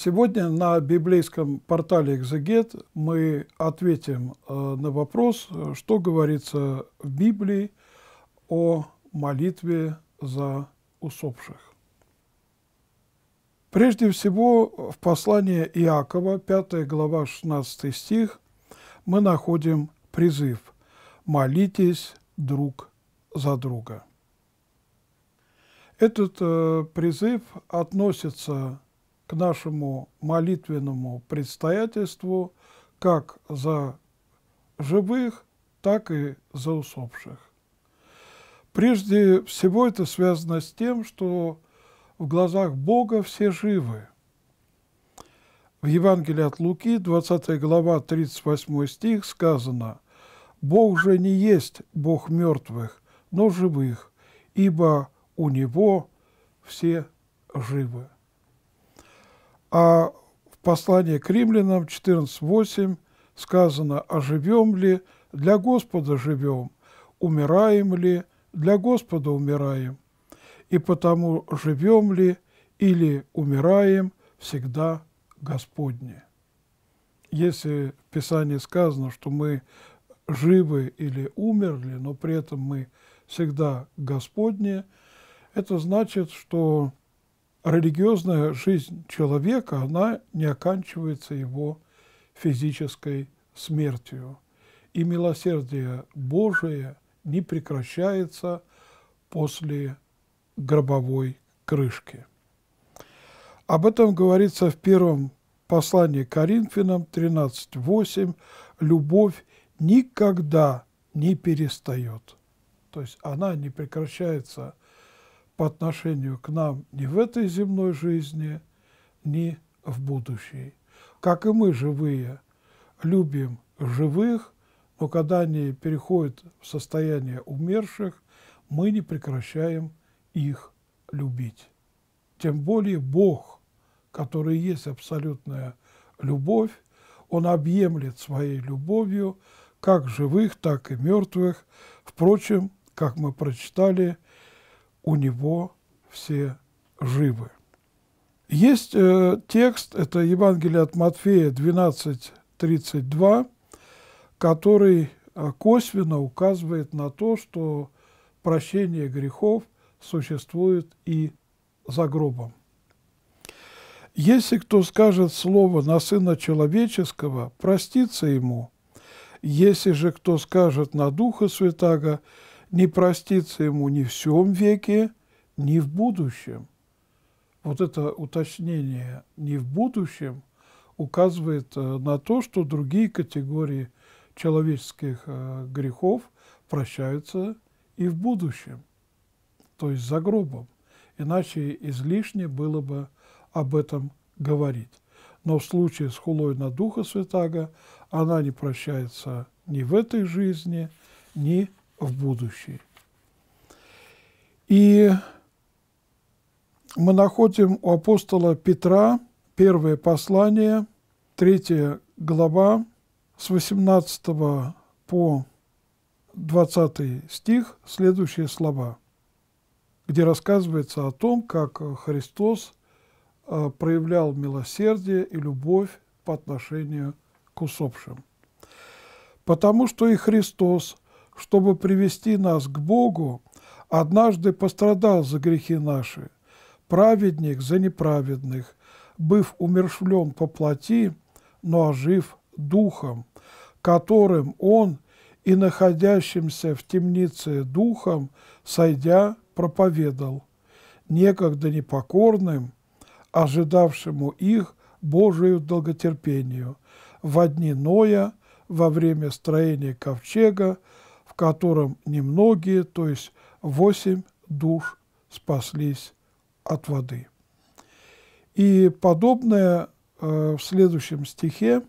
Сегодня на библейском портале «Экзегет» мы ответим э, на вопрос, э, что говорится в Библии о молитве за усопших. Прежде всего, в послании Иакова, 5 глава, 16 стих, мы находим призыв «Молитесь друг за друга». Этот э, призыв относится к нашему молитвенному предстоятельству как за живых, так и за усопших. Прежде всего это связано с тем, что в глазах Бога все живы. В Евангелии от Луки, 20 глава, 38 стих сказано, «Бог же не есть Бог мертвых, но живых, ибо у Него все живы». А в послании к римлянам 14.8 сказано оживем «А ли? Для Господа живем. Умираем ли? Для Господа умираем. И потому живем ли или умираем всегда Господне». Если в Писании сказано, что мы живы или умерли, но при этом мы всегда Господне, это значит, что религиозная жизнь человека, она не оканчивается его физической смертью. И милосердие Божие не прекращается после гробовой крышки. Об этом говорится в первом послании Коринфянам 13.8. Любовь никогда не перестает. То есть она не прекращается по отношению к нам ни в этой земной жизни, ни в будущей. Как и мы, живые, любим живых, но когда они переходят в состояние умерших, мы не прекращаем их любить. Тем более Бог, который есть абсолютная любовь, Он объемлет своей любовью как живых, так и мертвых. Впрочем, как мы прочитали, у него все живы. Есть э, текст, это Евангелие от Матфея 12.32, который э, косвенно указывает на то, что прощение грехов существует и за гробом. Если кто скажет слово на Сына Человеческого, простится ему. Если же кто скажет на Духа Святаго, не простится ему ни в всем веке, ни в будущем. Вот это уточнение «не в будущем» указывает э, на то, что другие категории человеческих э, грехов прощаются и в будущем, то есть за гробом. Иначе излишне было бы об этом говорить. Но в случае с хулой на Духа Святаго она не прощается ни в этой жизни, ни в будущее. И мы находим у апостола Петра первое послание, третья глава, с 18 по 20 стих следующие слова, где рассказывается о том, как Христос э, проявлял милосердие и любовь по отношению к усопшим. «Потому что и Христос – чтобы привести нас к Богу, однажды пострадал за грехи наши, праведник за неправедных, быв умершвлен по плоти, но ожив духом, которым он и находящимся в темнице духом, сойдя, проповедал, некогда непокорным, ожидавшему их Божию долготерпению, в дни Ноя, во время строения ковчега, котором немногие, то есть восемь душ спаслись от воды. И подобное э, в следующем стихе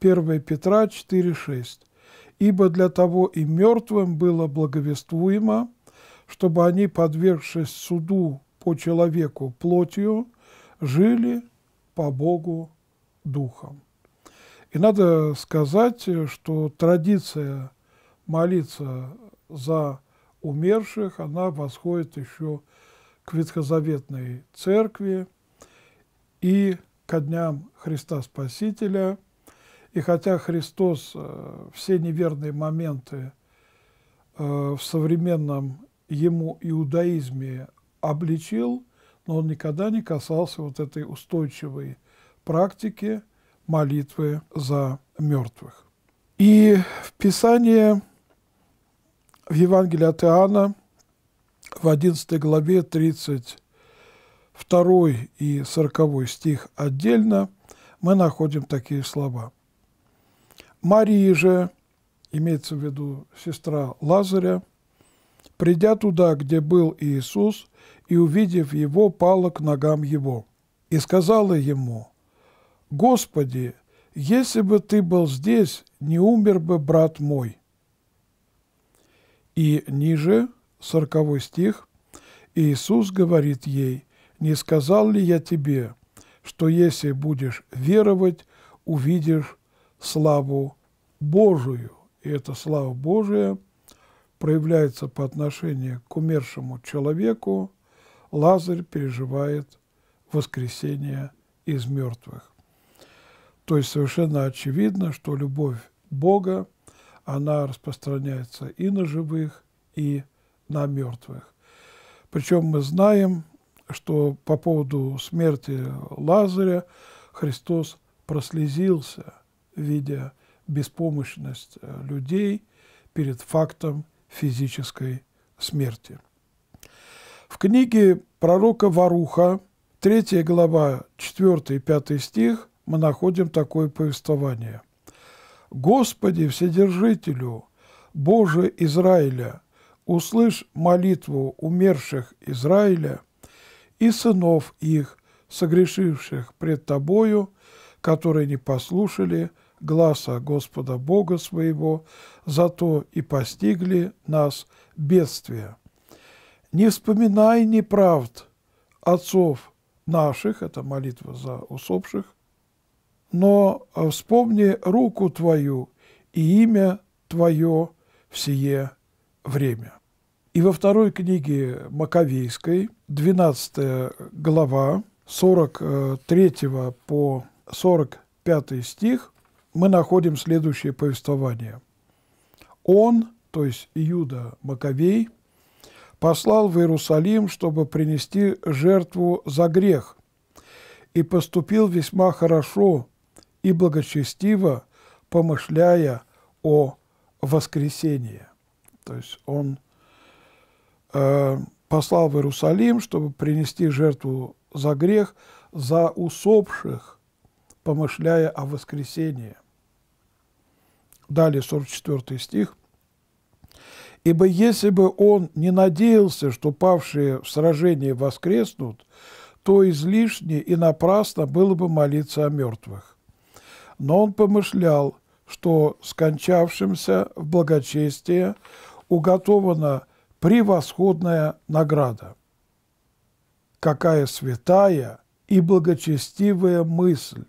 1 Петра 4,6. «Ибо для того и мертвым было благовествуемо, чтобы они, подвергшись суду по человеку плотью, жили по Богу духом». И надо сказать, э, что традиция – молиться за умерших, она восходит еще к Ветхозаветной Церкви и ко дням Христа Спасителя. И хотя Христос э, все неверные моменты э, в современном ему иудаизме обличил, но он никогда не касался вот этой устойчивой практики молитвы за мертвых. И в Писании в Евангелии от Иоанна, в 11 главе 32 и 40 стих отдельно мы находим такие слова. «Мария же, имеется в виду сестра Лазаря, придя туда, где был Иисус, и, увидев его, пала к ногам его, и сказала ему, «Господи, если бы ты был здесь, не умер бы брат мой». И ниже, сороковой стих, Иисус говорит ей, «Не сказал ли я тебе, что если будешь веровать, увидишь славу Божию?» И эта слава Божия проявляется по отношению к умершему человеку. Лазарь переживает воскресение из мертвых. То есть совершенно очевидно, что любовь Бога – она распространяется и на живых, и на мертвых. Причем мы знаем, что по поводу смерти Лазаря Христос прослезился, видя беспомощность э, людей перед фактом физической смерти. В книге пророка Варуха, 3 глава, 4 и 5 стих, мы находим такое повествование – Господи Вседержителю, Боже Израиля, услышь молитву умерших Израиля и сынов их, согрешивших пред Тобою, которые не послушали гласа Господа Бога своего, зато и постигли нас бедствия. Не вспоминай неправд отцов наших, это молитва за усопших, но э, вспомни руку Твою и имя Твое в сие время». И во второй книге Маковейской, 12 глава, 43 э, по 45 стих, мы находим следующее повествование. «Он, то есть Иуда Маковей, послал в Иерусалим, чтобы принести жертву за грех, и поступил весьма хорошо, и благочестиво, помышляя о воскресении. То есть он э, послал в Иерусалим, чтобы принести жертву за грех, за усопших, помышляя о воскресении. Далее 44 стих. «Ибо если бы он не надеялся, что павшие в сражении воскреснут, то излишне и напрасно было бы молиться о мертвых но он помышлял, что скончавшимся в благочестие уготована превосходная награда. Какая святая и благочестивая мысль!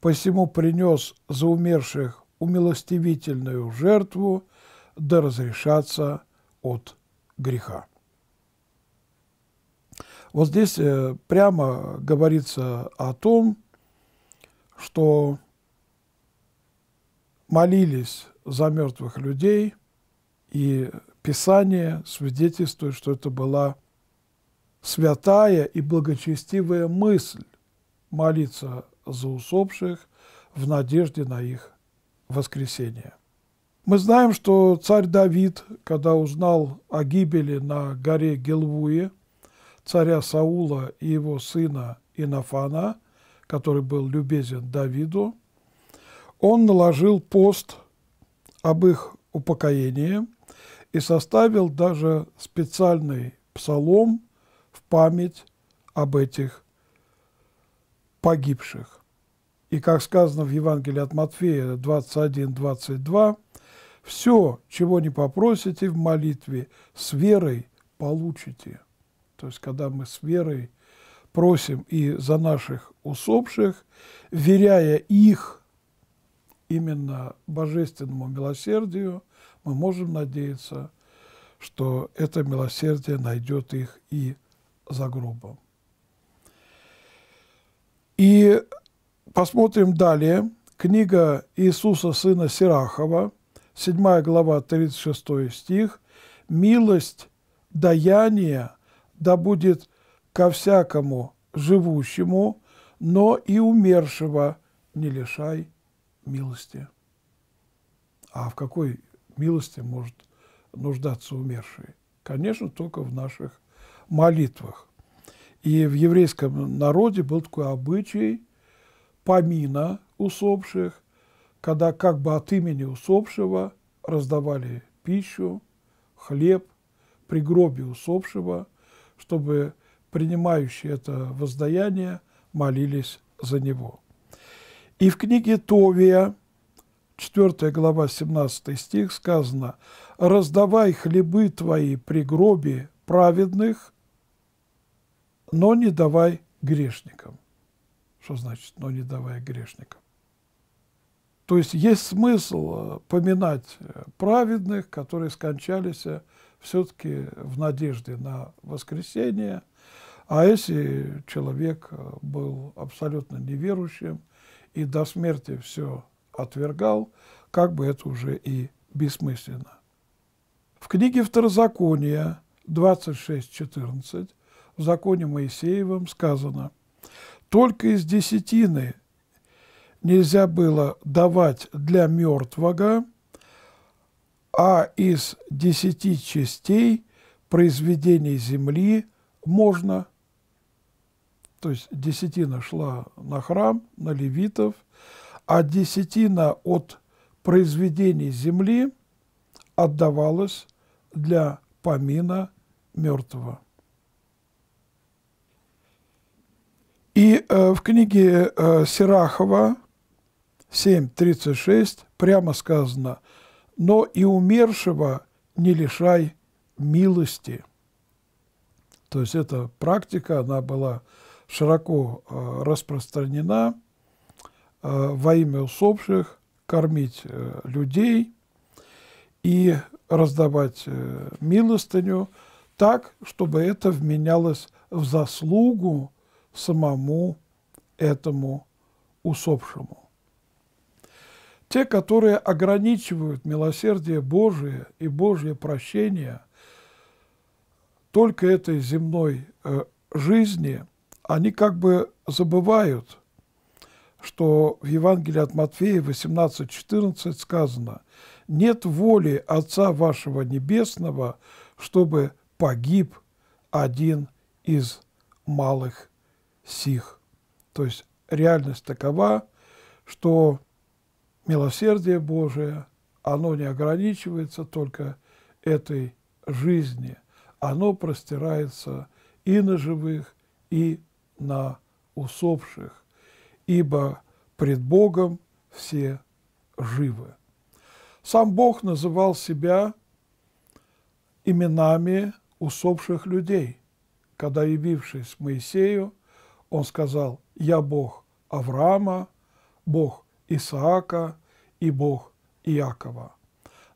Посему принес за умерших умилостивительную жертву да разрешаться от греха. Вот здесь э, прямо говорится о том, что молились за мертвых людей, и Писание свидетельствует, что это была святая и благочестивая мысль молиться за усопших в надежде на их воскресение. Мы знаем, что царь Давид, когда узнал о гибели на горе Гелвуе царя Саула и его сына Инофана, который был любезен Давиду, он наложил пост об их упокоении и составил даже специальный псалом в память об этих погибших. И, как сказано в Евангелии от Матфея 21-22, «Все, чего не попросите в молитве, с верой получите». То есть, когда мы с верой просим и за наших усопших, веряя их – именно божественному милосердию, мы можем надеяться, что это милосердие найдет их и за гробом. И посмотрим далее. Книга Иисуса сына Сирахова, 7 глава, 36 стих. «Милость даяние да будет ко всякому живущему, но и умершего не лишай милости. А в какой милости может нуждаться умерший? Конечно, только в наших молитвах. И в еврейском народе был такой обычай помина усопших, когда как бы от имени усопшего раздавали пищу, хлеб при гробе усопшего, чтобы принимающие это воздаяние молились за него. И в книге Товия, 4 глава, 17 стих, сказано, «Раздавай хлебы твои при гробе праведных, но не давай грешникам». Что значит «но не давай грешникам»? То есть есть смысл э, поминать э, праведных, которые скончались э, все-таки в надежде на воскресение. А если человек был абсолютно неверующим, и до смерти все отвергал, как бы это уже и бессмысленно. В книге Второзакония 26.14 в законе Моисеевом сказано «Только из десятины нельзя было давать для мертвого, а из десяти частей произведений земли можно то есть десятина шла на храм, на левитов, а десятина от произведений земли отдавалась для помина мертвого. И э, в книге э, Серахова 7.36 прямо сказано «Но и умершего не лишай милости». То есть эта практика, она была широко э, распространена э, во имя усопших, кормить э, людей и раздавать милостыню так, чтобы это вменялось в заслугу самому этому усопшему. Те, которые ограничивают милосердие Божие и Божье прощение только этой земной жизни – они как бы забывают, что в Евангелии от Матфея 18.14 сказано «Нет воли Отца вашего Небесного, чтобы погиб один из малых сих». То есть реальность такова, что милосердие Божие, оно не ограничивается только этой жизни, оно простирается и на живых, и на усопших, ибо пред Богом все живы. Сам Бог называл себя именами усопших людей. Когда, явившись Моисею, он сказал, «Я Бог Авраама, Бог Исаака и Бог Иакова».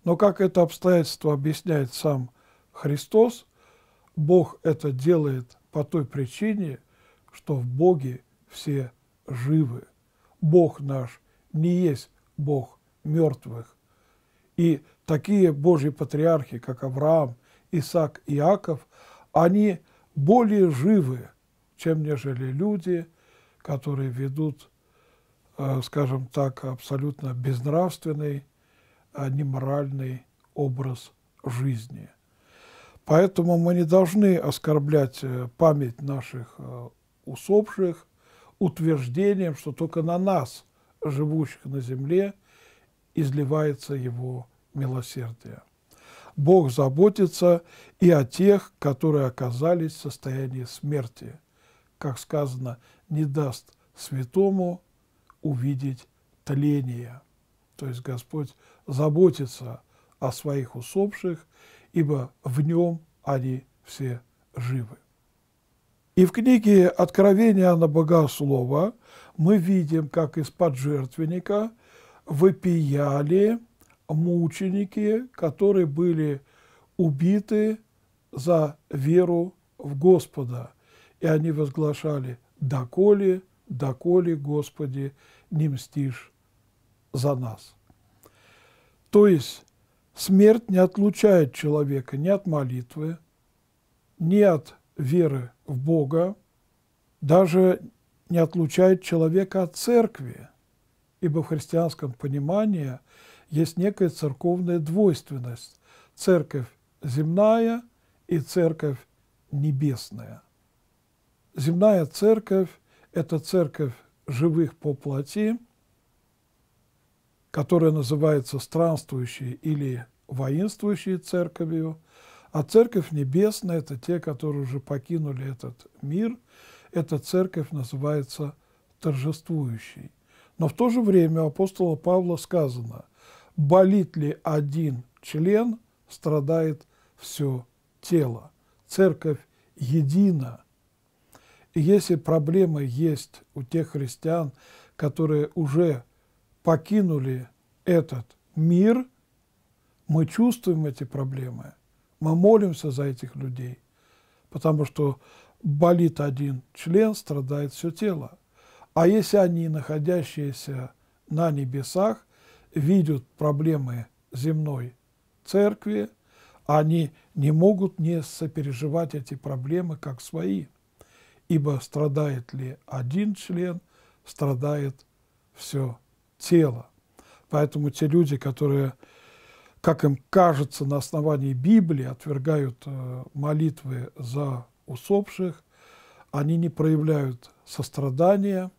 Но как это обстоятельство объясняет сам Христос, Бог это делает по той причине, что в Боге все живы. Бог наш не есть Бог мертвых. И такие Божьи патриархи, как Авраам, Исаак и Иаков, они более живы, чем нежели люди, которые ведут, э, скажем так, абсолютно безнравственный, а неморальный образ жизни. Поэтому мы не должны оскорблять э, память наших э, усопших утверждением, что только на нас, живущих на земле, изливается его милосердие. Бог заботится и о тех, которые оказались в состоянии смерти. Как сказано, не даст святому увидеть тление. То есть Господь заботится о своих усопших, ибо в нем они все живы. И в книге Откровения на Богослова» мы видим, как из-под жертвенника выпияли мученики, которые были убиты за веру в Господа. И они возглашали «Доколе, доколе, Господи, не мстишь за нас». То есть смерть не отлучает человека ни от молитвы, ни от веры в Бога даже не отлучает человека от церкви, ибо в христианском понимании есть некая церковная двойственность – церковь земная и церковь небесная. Земная церковь – это церковь живых по плоти, которая называется странствующей или воинствующей церковью – а Церковь Небесная – это те, которые уже покинули этот мир. Эта Церковь называется торжествующей. Но в то же время у апостола Павла сказано, болит ли один член, страдает все тело. Церковь едина. И если проблемы есть у тех христиан, которые уже покинули этот мир, мы чувствуем эти проблемы – мы молимся за этих людей, потому что болит один член, страдает все тело. А если они, находящиеся на небесах, видят проблемы земной церкви, они не могут не сопереживать эти проблемы как свои, ибо страдает ли один член, страдает все тело. Поэтому те люди, которые как им кажется, на основании Библии отвергают э, молитвы за усопших, они не проявляют сострадания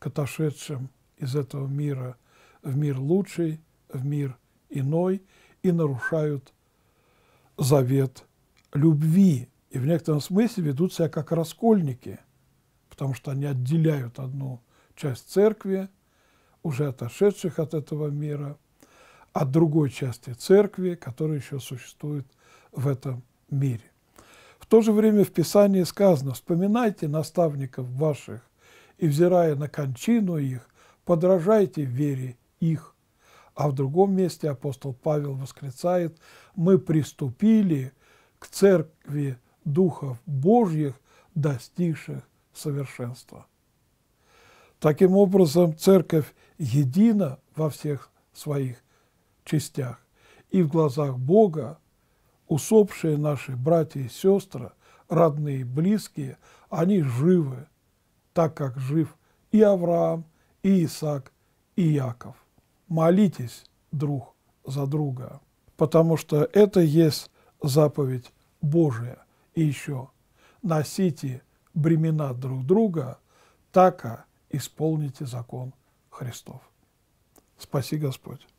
к отошедшим из этого мира в мир лучший, в мир иной, и нарушают завет любви. И в некотором смысле ведут себя как раскольники, потому что они отделяют одну часть церкви, уже отошедших от этого мира, от другой части церкви, которая еще существует в этом мире. В то же время в Писании сказано «Вспоминайте наставников ваших, и, взирая на кончину их, подражайте вере их». А в другом месте апостол Павел восклицает «Мы приступили к церкви духов Божьих, достигших совершенства». Таким образом, церковь едина во всех своих частях. И в глазах Бога усопшие наши братья и сестры, родные и близкие, они живы, так как жив и Авраам, и Исаак, и Яков. Молитесь друг за друга, потому что это есть заповедь Божия. И еще носите бремена друг друга, така исполните закон Христов. Спаси Господь.